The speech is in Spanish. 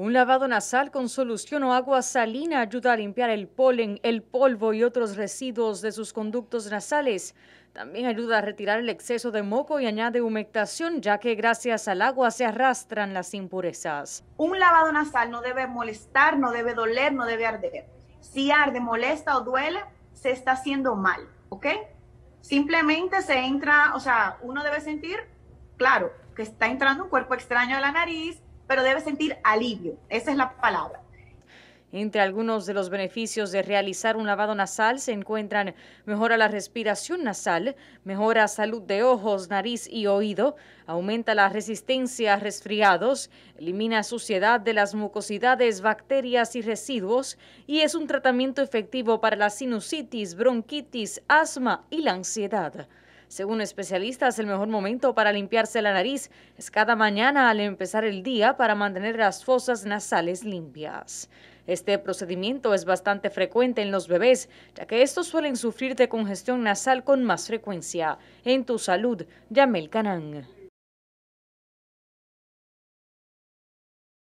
Un lavado nasal con solución o agua salina ayuda a limpiar el polen, el polvo y otros residuos de sus conductos nasales. También ayuda a retirar el exceso de moco y añade humectación, ya que gracias al agua se arrastran las impurezas. Un lavado nasal no debe molestar, no debe doler, no debe arder. Si arde, molesta o duele, se está haciendo mal, ¿ok? Simplemente se entra, o sea, uno debe sentir, claro, que está entrando un cuerpo extraño a la nariz, pero debe sentir alivio. Esa es la palabra. Entre algunos de los beneficios de realizar un lavado nasal se encuentran mejora la respiración nasal, mejora salud de ojos, nariz y oído, aumenta la resistencia a resfriados, elimina suciedad de las mucosidades, bacterias y residuos y es un tratamiento efectivo para la sinusitis, bronquitis, asma y la ansiedad. Según especialistas, el mejor momento para limpiarse la nariz es cada mañana al empezar el día para mantener las fosas nasales limpias. Este procedimiento es bastante frecuente en los bebés, ya que estos suelen sufrir de congestión nasal con más frecuencia. En tu salud, Yamel Canán.